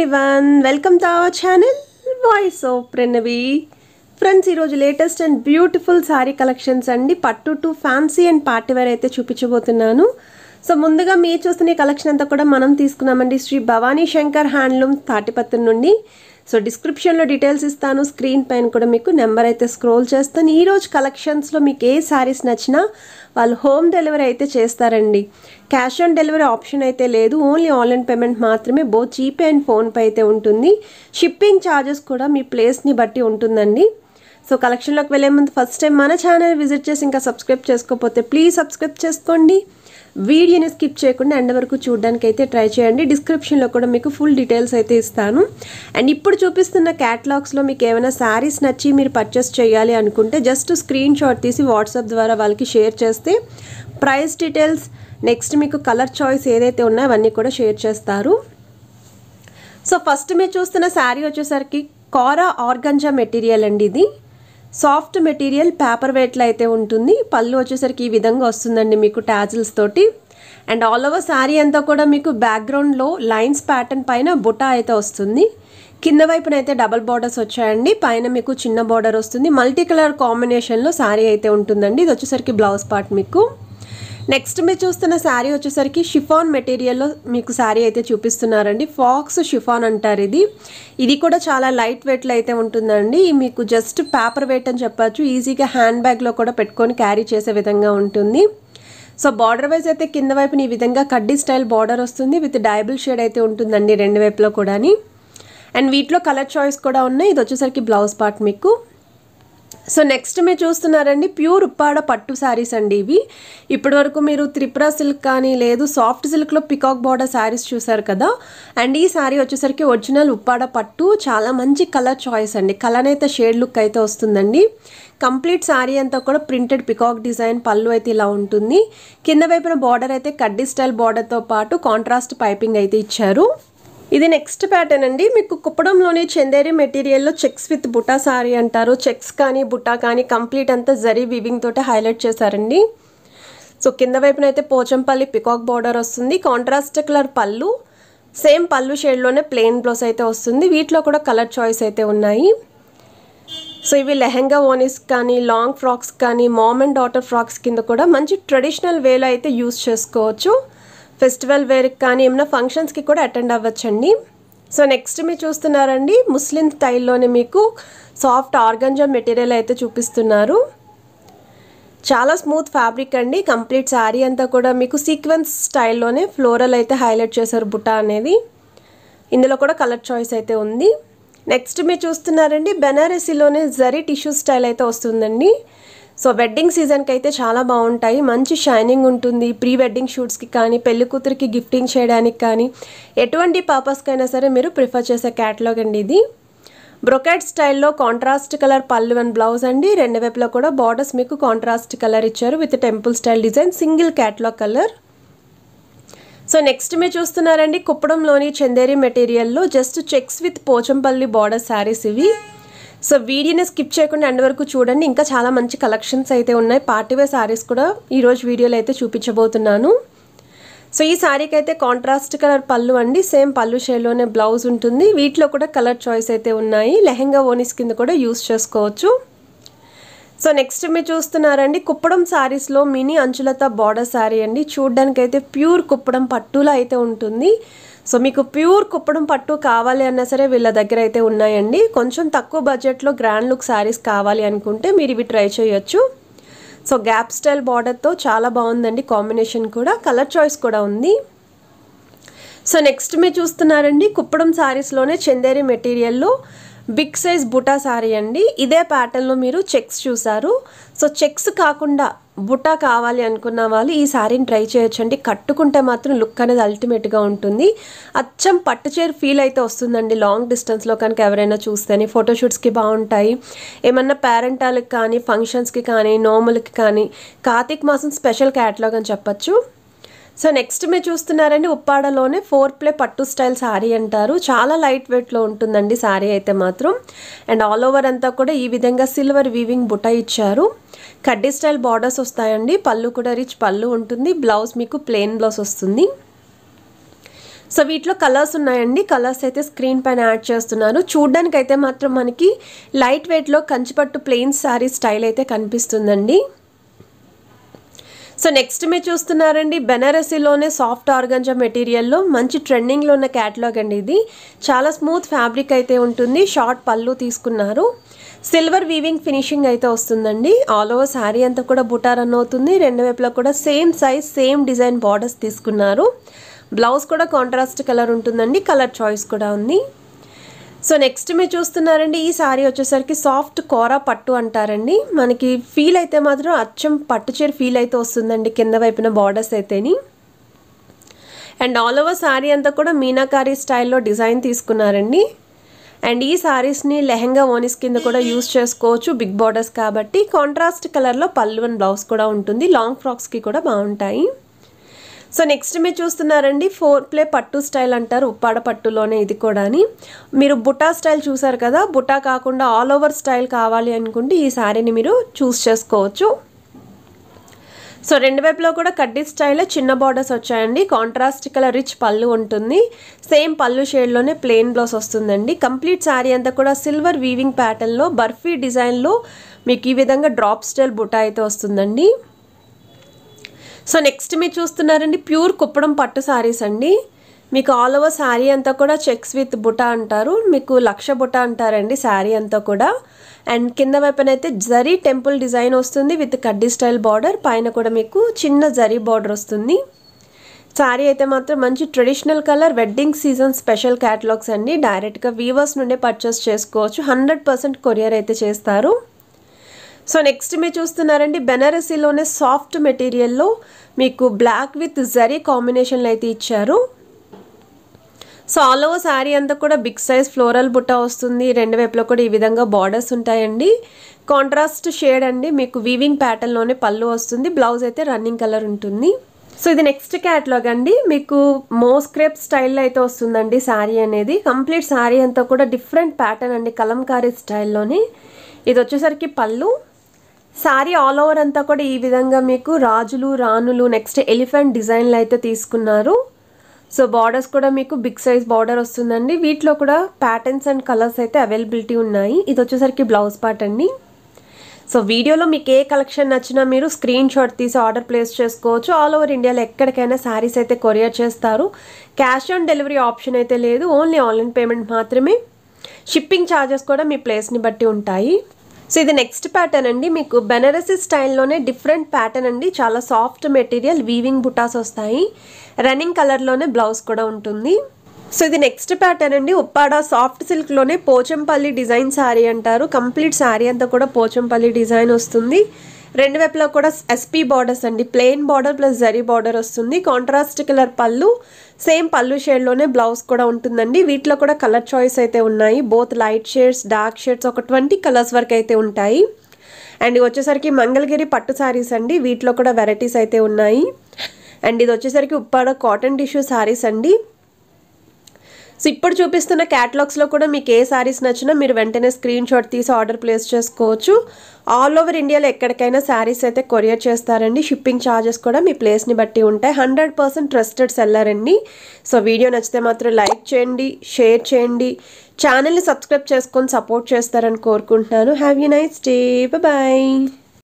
everyone welcome to our channel voice of Pranavi friends ఈరోజు latest and beautiful sari collections అండి పట్టు to fancy and party wear అయితే చూపించబోతున్నాను so ముందుగా మీరు చూస్తున్న కలెక్షన్ అంతా కూడా మనం తీసుకున్నామండి శ్రీ భవానీ శంకర్ హ్యాండ్లూమ్ తాటిపత్రి నుండి సో డిస్క్రిప్షన్లో డీటెయిల్స్ ఇస్తాను స్క్రీన్ పైన కూడా మీకు నెంబర్ అయితే స్క్రోల్ చేస్తాను ఈరోజు కలెక్షన్స్లో మీకు ఏ శారీస్ నచ్చినా వాళ్ళు హోమ్ డెలివరీ అయితే చేస్తారండి క్యాష్ ఆన్ డెలివరీ ఆప్షన్ అయితే లేదు ఓన్లీ ఆన్లైన్ పేమెంట్ మాత్రమే బో జీపే అండ్ ఫోన్పే అయితే ఉంటుంది షిప్పింగ్ ఛార్జెస్ కూడా మీ ప్లేస్ని బట్టి ఉంటుందండి సో కలెక్షన్లోకి వెళ్ళే ముందు ఫస్ట్ టైం మన ఛానల్ విజిట్ చేసి ఇంకా సబ్స్క్రైబ్ చేసుకోకపోతే ప్లీజ్ సబ్స్క్రైబ్ చేసుకోండి వీడియోని స్కిప్ చేయకుండా ఎండ్ వరకు చూడడానికి అయితే ట్రై చేయండి డిస్క్రిప్షన్లో కూడా మీకు ఫుల్ డీటెయిల్స్ అయితే ఇస్తాను అండ్ ఇప్పుడు చూపిస్తున్న క్యాటలాగ్స్లో మీకు ఏమైనా శారీస్ నచ్చి మీరు పర్చేస్ చేయాలి అనుకుంటే జస్ట్ స్క్రీన్ షాట్ తీసి వాట్సాప్ ద్వారా వాళ్ళకి షేర్ చేస్తే ప్రైస్ డీటెయిల్స్ నెక్స్ట్ మీకు కలర్ చాయిస్ ఏదైతే ఉన్నాయో అవన్నీ కూడా షేర్ చేస్తారు సో ఫస్ట్ మీరు చూస్తున్న శారీ వచ్చేసరికి కారా ఆర్గంజా మెటీరియల్ అండి ఇది సాఫ్ట్ మెటీరియల్ పేపర్ వెయిట్లో అయితే ఉంటుంది పళ్ళు వచ్చేసరికి ఈ విధంగా వస్తుందండి మీకు ట్యాజిల్స్ తోటి అండ్ ఆల్ ఓవర్ శారీ అంతా కూడా మీకు బ్యాక్గ్రౌండ్లో లైన్స్ ప్యాటర్న్ పైన బుటా అయితే వస్తుంది కింద వైపున అయితే డబల్ బార్డర్స్ వచ్చాయండి పైన మీకు చిన్న బార్డర్ వస్తుంది మల్టీ కలర్ కాంబినేషన్లో శారీ అయితే ఉంటుందండి ఇది వచ్చేసరికి బ్లౌజ్ పార్ట్ మీకు నెక్స్ట్ మీరు చూస్తున్న శారీ వచ్చేసరికి షిఫాన్ మెటీరియల్లో మీకు శారీ అయితే చూపిస్తున్నారండి ఫాక్స్ షిఫాన్ అంటారు ఇది ఇది కూడా చాలా లైట్ వెయిట్లో అయితే ఉంటుందండి మీకు జస్ట్ పేపర్ వెయిట్ అని చెప్పచ్చు ఈజీగా హ్యాండ్ బ్యాగ్లో కూడా పెట్టుకొని క్యారీ చేసే విధంగా ఉంటుంది సో బార్డర్ వైజ్ అయితే కింద వైపున ఈ విధంగా కడ్డీ స్టైల్ బార్డర్ వస్తుంది విత్ డైబుల్ షేడ్ అయితే ఉంటుందండి రెండు వైపులో కూడాని అండ్ వీటిలో కలర్ చాయిస్ కూడా ఉన్నాయి ఇది వచ్చేసరికి బ్లౌజ్ పార్ట్ మీకు సో నెక్స్ట్ మీరు చూస్తున్నారండి ప్యూర్ ఉప్పాడ పట్టు శారీస్ అండి ఇవి ఇప్పటి వరకు మీరు త్రిపుర సిల్క్ కానీ లేదు సాఫ్ట్ సిల్క్లో పికాక్ బార్డర్ శారీస్ చూసారు కదా అండ్ ఈ శారీ వచ్చేసరికి ఒరిజినల్ ఉప్పాడ పట్టు చాలా మంచి కలర్ చాయిస్ అండి కలర్ అయితే షేడ్ లుక్ అయితే వస్తుందండి కంప్లీట్ శారీ అంతా కూడా ప్రింటెడ్ పికాక్ డిజైన్ పళ్ళు అయితే ఇలా ఉంటుంది కింద వైపున బార్డర్ అయితే కడ్డీ స్టైల్ బార్డర్తో పాటు కాంట్రాస్ట్ పైపింగ్ అయితే ఇచ్చారు ఇది నెక్స్ట్ ప్యాటర్న్ అండి మీకు కుప్పడంలోని చందేరి మెటీరియల్లో చెక్స్ విత్ బుటా సారీ అంటారు చెక్స్ కానీ బుటా కానీ కంప్లీట్ అంతా జరీ వివింగ్ తోటి హైలైట్ చేశారండి సో కింద వైపున అయితే పోచంపల్లి పికాక్ బార్డర్ వస్తుంది కాంట్రాస్ట్ కలర్ పళ్ళు సేమ్ పళ్ళు షేడ్లోనే ప్లెయిన్ బ్లౌజ్ అయితే వస్తుంది వీటిలో కూడా కలర్ చాయిస్ అయితే ఉన్నాయి సో ఇవి లెహెంగా ఓనిస్ కానీ లాంగ్ ఫ్రాక్స్ కానీ మామ్ అండ్ డాటర్ ఫ్రాక్స్ కింద కూడా మంచి ట్రెడిషనల్ వేలో అయితే యూస్ చేసుకోవచ్చు ఫెస్టివల్ వేర్కి కానీ ఏమైనా ఫంక్షన్స్కి కూడా అటెండ్ అవ్వచ్చండి సో నెక్స్ట్ మీరు చూస్తున్నారండి ముస్లిం స్టైల్లోనే మీకు సాఫ్ట్ ఆర్గంజా మెటీరియల్ అయితే చూపిస్తున్నారు చాలా స్మూత్ ఫ్యాబ్రిక్ అండి కంప్లీట్ శారీ అంతా కూడా మీకు సీక్వెన్స్ స్టైల్లోనే ఫ్లోరల్ అయితే హైలైట్ చేశారు బుటా అనేది ఇందులో కూడా కలర్ చాయిస్ అయితే ఉంది నెక్స్ట్ మీరు చూస్తున్నారండి బెనారసీలోనే జరీ టిష్యూ స్టైల్ అయితే వస్తుందండి సో వెడ్డింగ్ సీజన్కి అయితే చాలా బాగుంటాయి మంచి షైనింగ్ ఉంటుంది ప్రీ వెడ్డింగ్ షూట్స్కి కానీ పెళ్లి కూతురికి గిఫ్టింగ్ చేయడానికి కానీ ఎటువంటి పర్పస్కైనా సరే మీరు ప్రిఫర్ చేసే క్యాటలాగ్ అండి ఇది బ్రొకెట్ స్టైల్లో కాంట్రాస్ట్ కలర్ పల్లు అండ్ బ్లౌజ్ అండి రెండు వైపులో కూడా బార్డర్స్ మీకు కాంట్రాస్ట్ కలర్ ఇచ్చారు with temple style design single catalogue colour so next మీరు చూస్తున్నారండి కుప్పడంలోని చందేరి మెటీరియల్లో just checks with Pochampally border saris ఇవి సో వీడియోని స్కిప్ చేయకుండా ఎండ్ వరకు చూడండి ఇంకా చాలా మంచి కలెక్షన్స్ అయితే ఉన్నాయి పార్టీవేర్ శారీస్ కూడా ఈరోజు వీడియోలో అయితే చూపించబోతున్నాను సో ఈ శారీకి అయితే కాంట్రాస్ట్ కలర్ పళ్ళు అండి సేమ్ పళ్ళు షేడ్లోనే బ్లౌజ్ ఉంటుంది వీటిలో కూడా కలర్ చాయిస్ అయితే ఉన్నాయి లెహెంగా ఓనిస్ కింద కూడా యూస్ చేసుకోవచ్చు సో నెక్స్ట్ మీరు చూస్తున్నారండి కుప్పడం శారీస్లో మినీ అంచులత బార్డర్ శారీ అండి చూడ్డానికైతే ప్యూర్ కుప్పడం పట్టులా అయితే ఉంటుంది సో మీకు ప్యూర్ కుప్పడం పట్టు కావాలి అన్నా సరే వీళ్ళ దగ్గర అయితే ఉన్నాయండి కొంచెం తక్కువ బడ్జెట్లో గ్రాండ్ లుక్ శారీస్ కావాలి అనుకుంటే మీరు ఇవి ట్రై చేయొచ్చు సో గ్యాప్ స్టైల్ బార్డర్తో చాలా బాగుందండి కాంబినేషన్ కూడా కలర్ చాయిస్ కూడా ఉంది సో నెక్స్ట్ మీరు చూస్తున్నారండి కుప్పడం శారీస్లోనే చందేరి మెటీరియల్లో బిగ్ సైజ్ బుటా శారీ అండి ఇదే ప్యాటర్న్లో మీరు చెక్స్ చూసారు సో చెక్స్ కాకుండా బుటా కావాలి అనుకున్న వాళ్ళు ఈ శారీని ట్రై చేయొచ్చండి కట్టుకుంటే మాత్రం లుక్ అనేది అల్టిమేట్గా ఉంటుంది అచ్చం పట్టు ఫీల్ అయితే వస్తుందండి లాంగ్ డిస్టెన్స్లో కనుక ఎవరైనా చూస్తేనే ఫోటోషూట్స్కి బాగుంటాయి ఏమన్నా పేరెంటాలకు కానీ ఫంక్షన్స్కి కానీ నోములకి కానీ కార్తీక్ మాసం స్పెషల్ క్యాటలాగ్ అని చెప్పచ్చు సో నెక్స్ట్ మీరు చూస్తున్నారండి ఉప్పాడలోనే ఫోర్ ప్లే పట్టు స్టైల్ శారీ అంటారు చాలా లైట్ వెయిట్లో ఉంటుందండి శారీ అయితే మాత్రం అండ్ ఆల్ ఓవర్ అంతా కూడా ఈ విధంగా సిల్వర్ వీవింగ్ బుట్ట ఇచ్చారు కడ్డీ స్టైల్ బార్డర్స్ వస్తాయండి పళ్ళు కూడా రిచ్ పళ్ళు ఉంటుంది బ్లౌజ్ మీకు ప్లెయిన్ బ్లౌజ్ వస్తుంది సో వీటిలో కలర్స్ ఉన్నాయండి కలర్స్ అయితే స్క్రీన్ పైన యాడ్ చేస్తున్నారు చూడ్డానికి అయితే మాత్రం మనకి లైట్ వెయిట్లో కంచిపట్టు ప్లెయిన్ శారీ స్టైల్ అయితే కనిపిస్తుందండి సో నెక్స్ట్ మీరు చూస్తున్నారండి బెనారసీలోనే సాఫ్ట్ ఆర్గంజా మెటీరియల్లో మంచి ట్రెండింగ్లో ఉన్న క్యాటలాగ్ అండి ఇది చాలా స్మూత్ ఫ్యాబ్రిక్ అయితే ఉంటుంది షార్ట్ పళ్ళు తీసుకున్నారు సిల్వర్ వీవింగ్ ఫినిషింగ్ అయితే వస్తుందండి ఆల్ ఓవర్ శారీ అంతా కూడా బుటా రన్ అవుతుంది రెండు వైపులా కూడా same size same design borders తీసుకున్నారు బ్లౌజ్ కూడా కాంట్రాస్ట్ కలర్ ఉంటుందండి కలర్ చాయిస్ కూడా ఉంది సో నెక్స్ట్ మీరు చూస్తున్నారండి ఈ శారీ వచ్చేసరికి సాఫ్ట్ కోర పట్టు అంటారండి మనకి ఫీల్ అయితే మాత్రం అచ్చం పట్టు చీర ఫీల్ అయితే వస్తుందండి కింద వైపున బార్డర్స్ అయితేని అండ్ ఆల్ ఓవర్ శారీ అంతా కూడా మీనాకారీ స్టైల్లో డిజైన్ తీసుకున్నారండి అండ్ ఈ శారీస్ని లెహెంగా ఓనిస్ కింద కూడా యూస్ చేసుకోవచ్చు బిగ్ బార్డర్స్ కాబట్టి కాంట్రాస్ట్ కలర్లో పల్లువన్ బ్లౌజ్ కూడా ఉంటుంది లాంగ్ ఫ్రాక్స్కి కూడా బాగుంటాయి సో నెక్స్ట్ మీరు చూస్తున్నారండి ఫోర్ ప్లే పట్టు స్టైల్ అంటారు ఉప్పాడ పట్టులోనే ఇది అని మీరు బుటా స్టైల్ చూసారు కదా బుటా కాకుండా ఆల్ ఓవర్ స్టైల్ కావాలి అనుకుంటే ఈ శారీని మీరు చూస్ చేసుకోవచ్చు సో రెండు వైపులో కూడా కడ్డీ స్టైల్లో చిన్న బార్డర్స్ వచ్చాయండి కాంట్రాస్ట్ కలర్ రిచ్ పళ్ళు ఉంటుంది సేమ్ పళ్ళు షేడ్లోనే ప్లెయిన్ బ్లౌజ్ వస్తుందండి కంప్లీట్ శారీ అంతా కూడా సిల్వర్ వీవింగ్ ప్యాటర్న్లో బర్ఫీ డిజైన్లో మీకు ఈ విధంగా డ్రాప్ స్టైల్ బుటా అయితే వస్తుందండి సో నెక్స్ట్ మీరు చూస్తున్నారండి ప్యూర్ కుప్పడం పట్టు శారీస్ అండి మీకు ఆల్ ఓవర్ శారీ అంతా కూడా చెక్స్ విత్ బుటా అంటారు మీకు లక్ష బుటా అంటారండి శారీ అంతా కూడా అండ్ కింద వైపున అయితే జరీ టెంపుల్ డిజైన్ వస్తుంది విత్ కడ్డీ స్టైల్ బార్డర్ పైన కూడా మీకు చిన్న జరీ బార్డర్ వస్తుంది శారీ అయితే మాత్రం మంచి traditional colour wedding season special catalogues అండి డైరెక్ట్గా వీవర్స్ నుండే పర్చేస్ చేసుకోవచ్చు హండ్రెడ్ పర్సెంట్ కొరియర్ అయితే చేస్తారు సో నెక్స్ట్ మీరు చూస్తున్నారండి బెనారసీలోనే సాఫ్ట్ మెటీరియల్లో మీకు బ్లాక్ విత్ జరీ కాంబినేషన్లో అయితే ఇచ్చారు సో ఆల్ ఓవర్ శారీ అంతా కూడా బిగ్ సైజ్ ఫ్లోరల్ బుట్ట వస్తుంది రెండు వైపులో కూడా ఈ విధంగా బార్డర్స్ ఉంటాయండి కాంట్రాస్ట్ షేడ్ అండి మీకు వీవింగ్ ప్యాటర్న్లోనే పళ్ళు వస్తుంది బ్లౌజ్ అయితే రన్నింగ్ కలర్ ఉంటుంది సో ఇది నెక్స్ట్ క్యాట్లాగ్ అండి మీకు మోస్క్రేప్ స్టైల్లో అయితే వస్తుందండి శారీ అనేది కంప్లీట్ శారీ అంతా కూడా డిఫరెంట్ ప్యాటర్న్ అండి కలంకారీ స్టైల్లోని ఇది వచ్చేసరికి పళ్ళు శారీ ఆల్ ఓవర్ అంతా కూడా ఈ విధంగా మీకు రాజులు రాణులు నెక్స్ట్ ఎలిఫెంట్ డిజైన్లు అయితే తీసుకున్నారు సో బార్డర్స్ కూడా మీకు బిగ్ సైజ్ బార్డర్ వస్తుందండి వీటిలో కూడా ప్యాటర్న్స్ అండ్ కలర్స్ అయితే అవైలబిలిటీ ఉన్నాయి ఇది వచ్చేసరికి బ్లౌజ్ పార్ట్ అండి సో వీడియోలో మీకు ఏ కలెక్షన్ నచ్చినా మీరు స్క్రీన్ షాట్ తీసి ఆర్డర్ ప్లేస్ చేసుకోవచ్చు ఆల్ ఓవర్ ఇండియాలో ఎక్కడికైనా శారీస్ అయితే కొరియర్ చేస్తారు క్యాష్ ఆన్ డెలివరీ ఆప్షన్ అయితే లేదు ఓన్లీ ఆన్లైన్ పేమెంట్ మాత్రమే షిప్పింగ్ ఛార్జెస్ కూడా మీ ప్లేస్ని బట్టి ఉంటాయి సో ఇది నెక్స్ట్ ప్యాటర్న్ అండి మీకు బెనరసి స్టైల్లోనే డిఫరెంట్ ప్యాటర్న్ అండి చాలా సాఫ్ట్ మెటీరియల్ వీవింగ్ బుటాస్ వస్తాయి రన్నింగ్ కలర్లోనే బ్లౌజ్ కూడా ఉంటుంది సో ఇది నెక్స్ట్ ప్యాటర్న్ అండి ఉప్పాడ సాఫ్ట్ సిల్క్లోనే పోచంపల్లి డిజైన్ శారీ అంటారు కంప్లీట్ శారీ అంతా కూడా పోచంపల్లి డిజైన్ వస్తుంది రెండు వైపులా కూడా ఎస్పీ బార్డర్స్ అండి ప్లెయిన్ బార్డర్ ప్లస్ జరీ బార్డర్ వస్తుంది కాంట్రాస్ట్ కలర్ పళ్ళు సేమ్ పళ్ళు షేడ్లోనే బ్లౌజ్ కూడా ఉంటుందండి వీటిలో కూడా కలర్ చాయిస్ అయితే ఉన్నాయి both light shades dark shades ఒక ట్వంటీ కలర్స్ వరకు అయితే ఉంటాయి అండ్ ఇది వచ్చేసరికి మంగళగిరి పట్టు శారీస్ అండి వీటిలో కూడా వెరైటీస్ అయితే ఉన్నాయి అండ్ ఇది వచ్చేసరికి ఉప్పాడ కాటన్ టిష్యూ శారీస్ అండి సో ఇప్పుడు చూపిస్తున్న క్యాటలాగ్స్లో కూడా మీకు ఏ శారీస్ నచ్చినా మీరు వెంటనే స్క్రీన్ షాట్ తీసి ఆర్డర్ ప్లేస్ చేసుకోవచ్చు ఆల్ ఓవర్ ఇండియాలో ఎక్కడికైనా శారీస్ అయితే కొరియర్ చేస్తారండి షిప్పింగ్ ఛార్జెస్ కూడా మీ ప్లేస్ని బట్టి ఉంటాయి హండ్రెడ్ పర్సెంట్ ట్రస్టెడ్ సెల్లర్ అండి సో వీడియో నచ్చితే మాత్రం లైక్ చేయండి షేర్ చేయండి ఛానల్ని సబ్స్క్రైబ్ చేసుకొని సపోర్ట్ చేస్తారని కోరుకుంటున్నాను have you nice stay bye